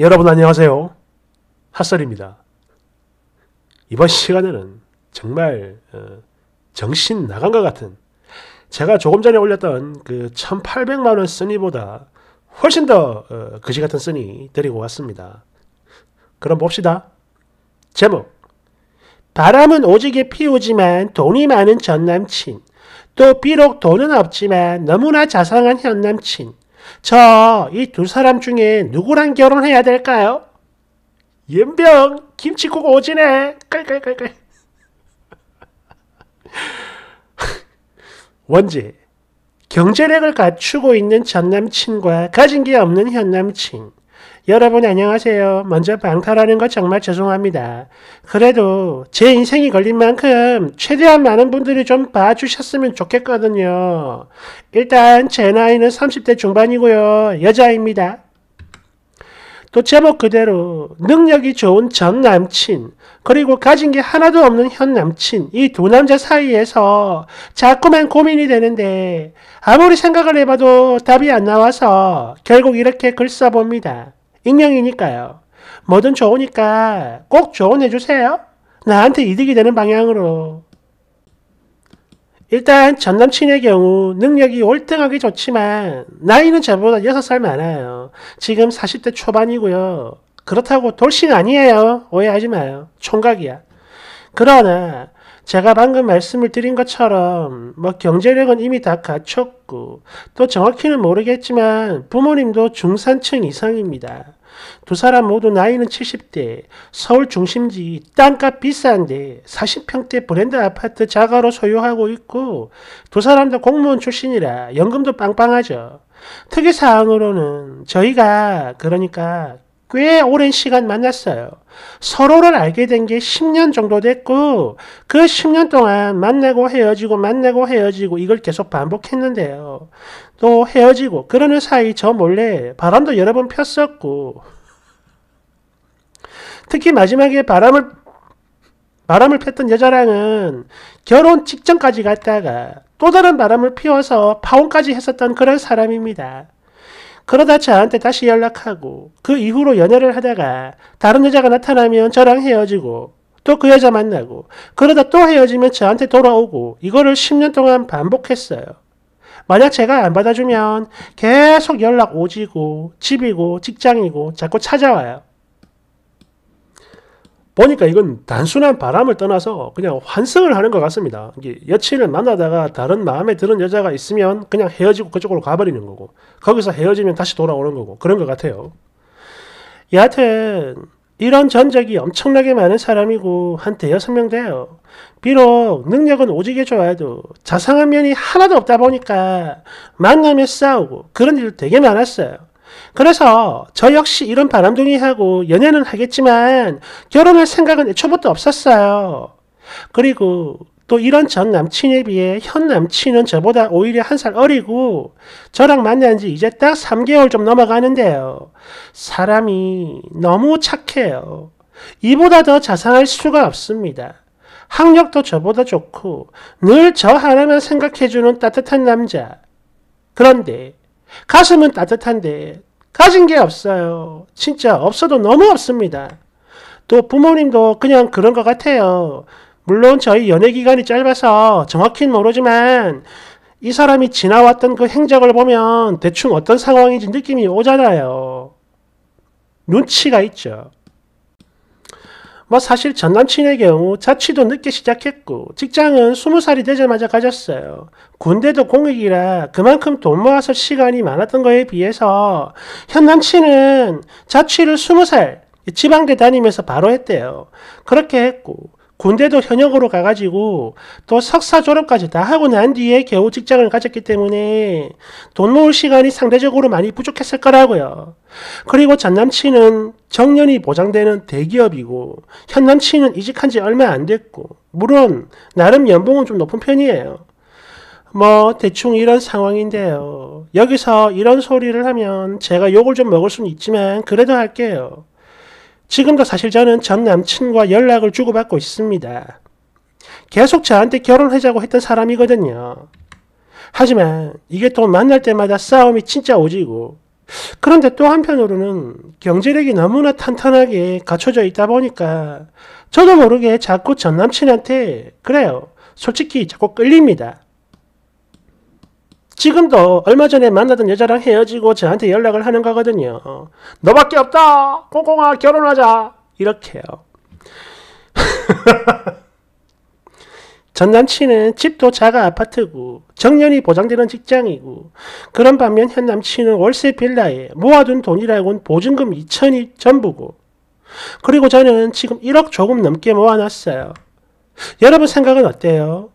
여러분 안녕하세요. 핫설입니다. 이번 시간에는 정말 어, 정신 나간 것 같은 제가 조금 전에 올렸던 그 1800만원 쓰니보다 훨씬 더 그지 어, 같은 쓰니 데리고 왔습니다. 그럼 봅시다. 제목 바람은 오지게 피우지만 돈이 많은 전남친 또 비록 돈은 없지만 너무나 자상한 현남친 저이두 사람 중에 누구랑 결혼해야 될까요? 연병 김치국 오지네 깔깔깔깔 원지 경제력을 갖추고 있는 전남친과 가진 게 없는 현남친 여러분 안녕하세요. 먼저 방탈하는 거 정말 죄송합니다. 그래도 제 인생이 걸린 만큼 최대한 많은 분들이 좀 봐주셨으면 좋겠거든요. 일단 제 나이는 30대 중반이고요. 여자입니다. 또 제목 그대로 능력이 좋은 전 남친 그리고 가진 게 하나도 없는 현 남친 이 두 남자 사이에서 자꾸만 고민이 되는데 아무리 생각을 해봐도 답이 안 나와서 결국 이렇게 글 써봅니다. 익명이니까요. 뭐든 좋으니까 꼭 조언해주세요. 나한테 이득이 되는 방향으로. 일단 전 남친의 경우 능력이 월등하게 좋지만 나이는 저보다 6살 많아요. 지금 40대 초반이고요. 그렇다고 돌싱 아니에요. 오해하지 마요. 총각이야. 그러나 제가 방금 말씀을 드린 것처럼 뭐 경제력은 이미 다 갖췄고 또 정확히는 모르겠지만 부모님도 중산층 이상입니다. 두 사람 모두 나이는 70대, 서울 중심지 땅값 비싼데 40평대 브랜드 아파트 자가로 소유하고 있고 두 사람도 공무원 출신이라 연금도 빵빵하죠. 특이사항으로는 저희가 그러니까 꽤 오랜 시간 만났어요. 서로를 알게 된 게 10년 정도 됐고 그 10년 동안 만나고 헤어지고 만나고 헤어지고 이걸 계속 반복했는데요. 또 헤어지고 그러는 사이 저 몰래 바람도 여러 번 폈었고 특히 마지막에 바람을 바람을 폈던 여자랑은 결혼 직전까지 갔다가 또 다른 바람을 피워서 파혼까지 했었던 그런 사람입니다. 그러다 저한테 다시 연락하고 그 이후로 연애를 하다가 다른 여자가 나타나면 저랑 헤어지고 또 그 여자 만나고 그러다 또 헤어지면 저한테 돌아오고 이거를 10년 동안 반복했어요. 만약 제가 안 받아주면 계속 연락 오지고 집이고 직장이고 자꾸 찾아와요. 보니까 이건 단순한 바람을 떠나서 그냥 환승을 하는 것 같습니다. 여친을 만나다가 다른 마음에 드는 여자가 있으면 그냥 헤어지고 그쪽으로 가버리는 거고 거기서 헤어지면 다시 돌아오는 거고 그런 것 같아요. 여하튼 이런 전적이 엄청나게 많은 사람이고 한 대여섯 명 돼요. 비록 능력은 오지게 좋아도 자상한 면이 하나도 없다 보니까 만나면 싸우고 그런 일 되게 많았어요. 그래서 저 역시 이런 바람둥이하고 연애는 하겠지만 결혼할 생각은 애초부터 없었어요. 그리고 또 이런 전 남친에 비해 현 남친은 저보다 오히려 한 살 어리고 저랑 만난 지 이제 딱 3개월 좀 넘어가는데요. 사람이 너무 착해요. 이보다 더 자상할 수가 없습니다. 학력도 저보다 좋고 늘 저 하나만 생각해주는 따뜻한 남자. 그런데 가슴은 따뜻한데 가진 게 없어요. 진짜 없어도 너무 없습니다. 또 부모님도 그냥 그런 것 같아요. 물론 저희 연애 기간이 짧아서 정확히는 모르지만 이 사람이 지나왔던 그 행적을 보면 대충 어떤 상황인지 느낌이 오잖아요. 눈치가 있죠. 뭐 사실 전 남친의 경우 자취도 늦게 시작했고 직장은 20살이 되자마자 가졌어요. 군대도 공익이라 그만큼 돈 모아서 시간이 많았던 거에 비해서 현 남친은 자취를 20살 지방대 다니면서 바로 했대요. 그렇게 했고 군대도 현역으로 가가지고 또 석사 졸업까지 다 하고 난 뒤에 겨우 직장을 가졌기 때문에 돈 모을 시간이 상대적으로 많이 부족했을 거라고요. 그리고 전 남친은 정년이 보장되는 대기업이고 현 남친은 이직한 지 얼마 안 됐고 물론 나름 연봉은 좀 높은 편이에요. 뭐 대충 이런 상황인데요. 여기서 이런 소리를 하면 제가 욕을 좀 먹을 수는 있지만 그래도 할게요. 지금도 사실 저는 전 남친과 연락을 주고받고 있습니다. 계속 저한테 결혼하자고 했던 사람이거든요. 하지만 이게 또 만날 때마다 싸움이 진짜 오지고 그런데 또 한편으로는 경제력이 너무나 탄탄하게 갖춰져 있다 보니까 저도 모르게 자꾸 전 남친한테 그래요. 솔직히 자꾸 끌립니다. 지금도 얼마 전에 만나던 여자랑 헤어지고 저한테 연락을 하는 거거든요. 너밖에 없다. 꽁꽁아 결혼하자. 이렇게요. 전 남친은 집도 작아 아파트고 정년이 보장되는 직장이고 그런 반면 현 남친은 월세 빌라에 모아둔 돈이라곤 보증금 2천이 전부고 그리고 저는 지금 1억 조금 넘게 모아놨어요. 여러분 생각은 어때요?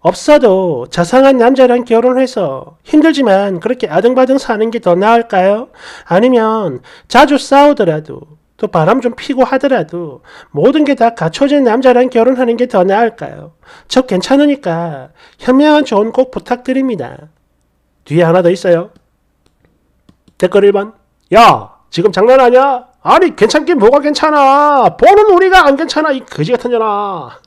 없어도 자상한 남자랑 결혼해서 힘들지만 그렇게 아등바등 사는 게 더 나을까요? 아니면 자주 싸우더라도 또 바람 좀 피고 하더라도 모든 게 다 갖춰진 남자랑 결혼하는 게 더 나을까요? 저 괜찮으니까 현명한 조언 꼭 부탁드립니다. 뒤에 하나 더 있어요. 댓글 1번. 야! 지금 장난하냐? 아니 괜찮긴 뭐가 괜찮아. 보는 우리가 안 괜찮아 이 거지 같은 년아.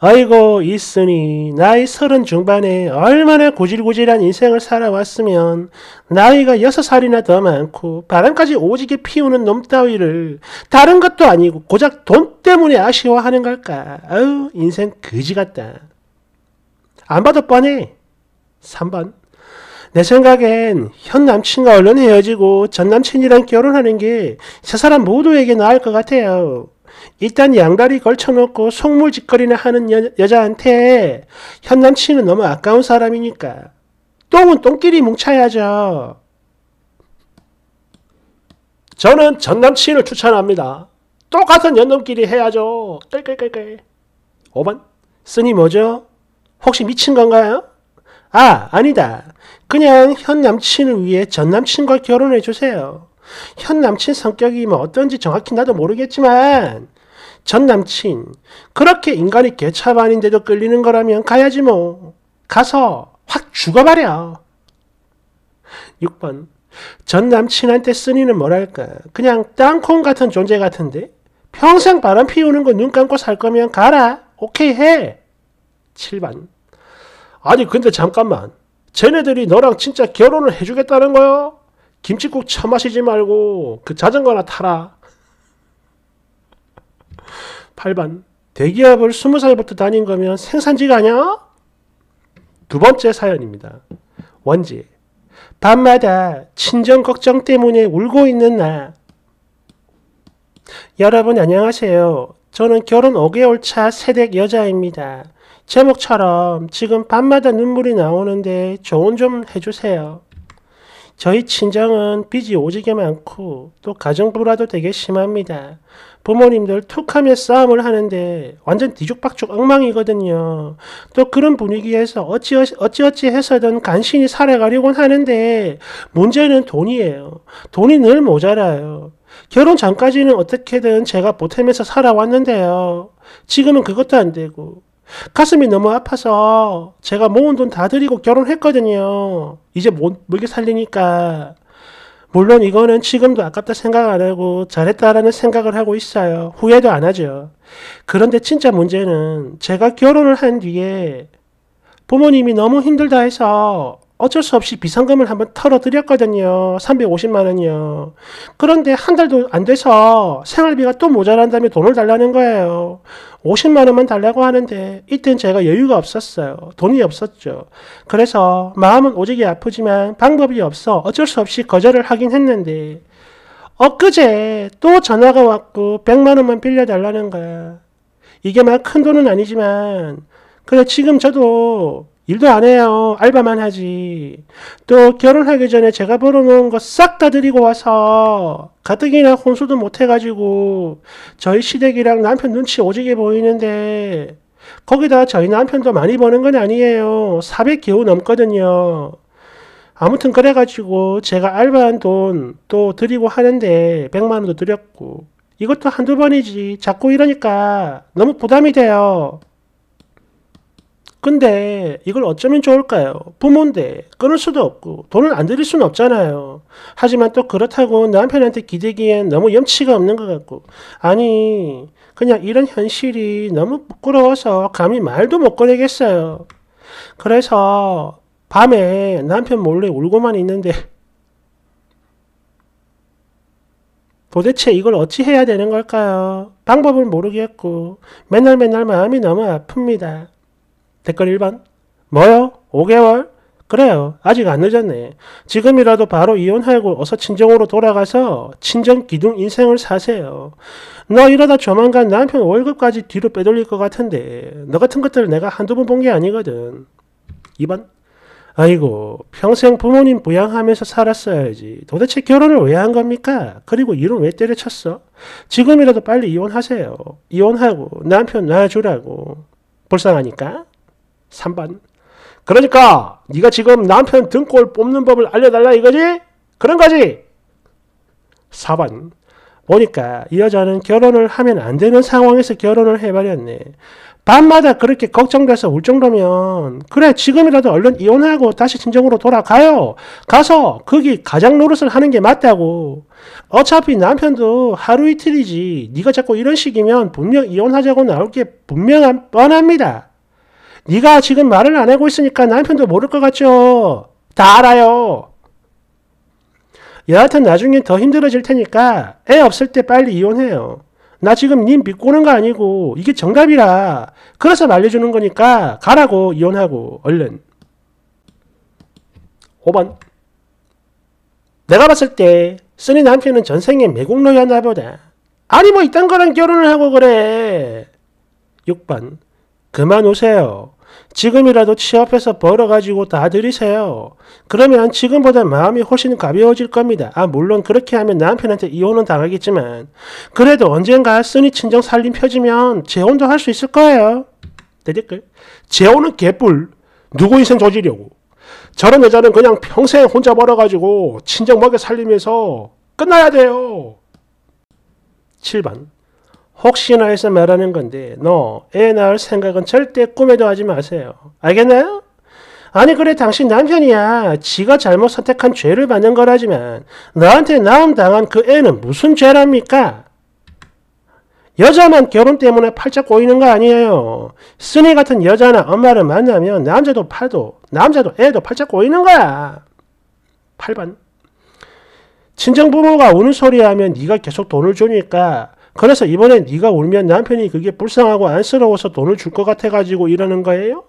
아이고 있으니 나이 서른 중반에 얼마나 고질고질한 인생을 살아왔으면 나이가 여섯 살이나 더 많고 바람까지 오지게 피우는 놈 따위를 다른 것도 아니고 고작 돈 때문에 아쉬워하는 걸까? 아유 인생 그지 같다. 안 봐도 뻔해. 3번. 내 생각엔 현 남친과 얼른 헤어지고 전 남친이랑 결혼하는 게 세 사람 모두에게 나을 것 같아요. 일단 양다리 걸쳐놓고 속물짓거리나 하는 여, 여자한테 현 남친은 너무 아까운 사람이니까 똥은 똥끼리 뭉쳐야죠. 저는 전 남친을 추천합니다. 똑같은 연놈끼리 해야죠. 깔깔깔깔. 5번. 쓰니 뭐죠? 혹시 미친 건가요? 아, 아니다. 그냥 현 남친을 위해 전 남친과 결혼해 주세요. 현 남친 성격이 뭐 어떤지 정확히 나도 모르겠지만 전 남친. 그렇게 인간이 개차반인데도 끌리는 거라면 가야지 뭐. 가서 확 죽어버려. 6번. 전 남친한테 쓰니는 뭐랄까. 그냥 땅콩 같은 존재 같은데? 평생 바람 피우는 거 눈 감고 살 거면 가라. 오케이 해. 7번. 아니 근데 잠깐만. 쟤네들이 너랑 진짜 결혼을 해주겠다는 거야 김치국 처마시지 말고 그 자전거나 타라. 8번 대기업을 20살부터 다닌 거면 생산직 아니야? 두 번째 사연입니다. 원지 밤마다 친정 걱정 때문에 울고 있는 나 여러분 안녕하세요. 저는 결혼 5개월 차세댁 여자입니다. 제목처럼 지금 밤마다 눈물이 나오는데 조언 좀 해주세요. 저희 친정은 빚이 오지게 많고 또 가정부라도 되게 심합니다. 부모님들 툭하며 싸움을 하는데 완전 뒤죽박죽 엉망이거든요. 또 그런 분위기에서 어찌어찌, 어찌어찌 해서든 간신히 살아가려곤 하는데 문제는 돈이에요. 돈이 늘 모자라요. 결혼 전까지는 어떻게든 제가 보탬에서 살아왔는데요. 지금은 그것도 안 되고 가슴이 너무 아파서 제가 모은 돈 다 드리고 결혼했거든요. 이제 못, 먹여 살리니까. 물론 이거는 지금도 아깝다 생각 안 하고 잘했다라는 생각을 하고 있어요. 후회도 안 하죠. 그런데 진짜 문제는 제가 결혼을 한 뒤에 부모님이 너무 힘들다 해서 어쩔 수 없이 비상금을 한번 털어드렸거든요. 350만 원이요. 그런데 한 달도 안 돼서 생활비가 또 모자란다며 돈을 달라는 거예요. 50만 원만 달라고 하는데 이땐 제가 여유가 없었어요. 돈이 없었죠. 그래서 마음은 오지게 아프지만 방법이 없어 어쩔 수 없이 거절을 하긴 했는데 엊그제 또 전화가 왔고 100만 원만 빌려달라는 거야. 이게 막 큰 돈은 아니지만 그래 지금 저도 일도 안 해요. 알바만 하지. 또 결혼하기 전에 제가 벌어놓은 거 싹 다 드리고 와서 가뜩이나 혼수도 못 해가지고 저희 시댁이랑 남편 눈치 오지게 보이는데 거기다 저희 남편도 많이 버는 건 아니에요. 400 겨우 넘거든요. 아무튼 그래가지고 제가 알바한 돈 또 드리고 하는데 100만 원도 드렸고 이것도 한두 번이지 자꾸 이러니까 너무 부담이 돼요. 근데 이걸 어쩌면 좋을까요? 부모인데 끊을 수도 없고 돈을 안 드릴 수는 없잖아요. 하지만 또 그렇다고 남편한테 기대기엔 너무 염치가 없는 것 같고 아니 그냥 이런 현실이 너무 부끄러워서 감히 말도 못 꺼내겠어요. 그래서 밤에 남편 몰래 울고만 있는데 도대체 이걸 어찌 해야 되는 걸까요? 방법을 모르겠고 맨날 맨날 마음이 너무 아픕니다. 댓글 1번. 뭐요? 5개월? 그래요. 아직 안 늦었네. 지금이라도 바로 이혼하고 어서 친정으로 돌아가서 친정 기둥 인생을 사세요. 너 이러다 조만간 남편 월급까지 뒤로 빼돌릴 것 같은데 너 같은 것들 내가 한두 번 본 게 아니거든. 2번. 아이고 평생 부모님 부양하면서 살았어야지. 도대체 결혼을 왜 한 겁니까? 그리고 일혼왜 때려쳤어? 지금이라도 빨리 이혼하세요. 이혼하고 남편 놔주라고. 불쌍하니까. 3번. 그러니까 네가 지금 남편 등골 뽑는 법을 알려달라 이거지? 그런 거지. 4번. 보니까 이 여자는 결혼을 하면 안 되는 상황에서 결혼을 해버렸네. 밤마다 그렇게 걱정돼서 울 정도면 그래 지금이라도 얼른 이혼하고 다시 친정으로 돌아가요. 가서 거기 가장 노릇을 하는 게 맞다고. 어차피 남편도 하루 이틀이지 네가 자꾸 이런 식이면 분명 이혼하자고 나올 게 분명한 뻔합니다. 네가 지금 말을 안 하고 있으니까 남편도 모를 것 같죠. 다 알아요. 여하튼 나중엔더 힘들어질 테니까 애 없을 때 빨리 이혼해요. 나 지금 님 믿고는 거 아니고 이게 정답이라 그래서 말려주는 거니까 가라고 이혼하고 얼른 5번 내가 봤을 때 쓰니 남편은 전생에 매국노였나 보다 아니 뭐 이딴 거랑 결혼을 하고 그래 6번 그만 오세요 지금이라도 취업해서 벌어가지고 다 드리세요. 그러면 지금보다 마음이 훨씬 가벼워질 겁니다. 아 물론 그렇게 하면 남편한테 이혼은 당하겠지만 그래도 언젠가 쓰니 친정 살림 펴지면 재혼도 할 수 있을 거예요. 대댓글 재혼은 개뿔. 누구 인생 조지려고. 저런 여자는 그냥 평생 혼자 벌어가지고 친정 먹여 살리면서 끝나야 돼요. 7번 혹시나 해서 말하는 건데 너 애 낳을 생각은 절대 꿈에도 하지 마세요. 알겠나요? 아니 그래 당신 남편이야. 지가 잘못 선택한 죄를 받는 거라지만 나한테 낳음 당한 그 애는 무슨 죄랍니까? 여자만 결혼 때문에 팔짝 꼬이는 거 아니에요. 쓰니 같은 여자나 엄마를 만나면 남자도 팔도 남자도 애도 팔짝 꼬이는 거야. 8번 친정부모가 우는 소리 하면 네가 계속 돈을 주니까 그래서 이번엔 네가 울면 남편이 그게 불쌍하고 안쓰러워서 돈을 줄 것 같아가지고 이러는 거예요?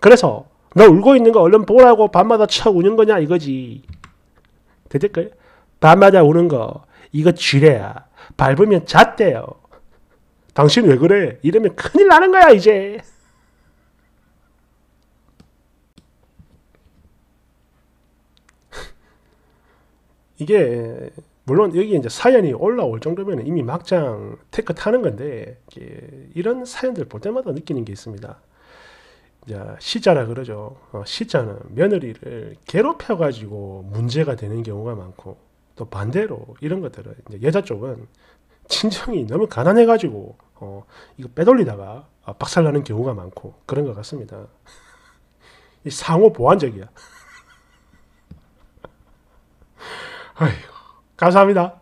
그래서 너 울고 있는 거 얼른 보라고 밤마다 쳐 우는 거냐 이거지. 대댓글 밤마다 우는 거 이거 지뢰야. 밟으면 잣대요. 당신 왜 그래? 이러면 큰일 나는 거야 이제. 이게 물론 여기 이제 사연이 올라올 정도면 이미 막장 테크 타는 건데 이런 사연들 볼 때마다 느끼는 게 있습니다. 이제 시자라 그러죠. 어, 시자는 며느리를 괴롭혀 가지고 문제가 되는 경우가 많고 또 반대로 이런 것들은 여자 쪽은 친정이 너무 가난해 가지고 어, 이거 빼돌리다가 아, 박살나는 경우가 많고 그런 것 같습니다. 상호 보완적이야. 아이고. 감사합니다.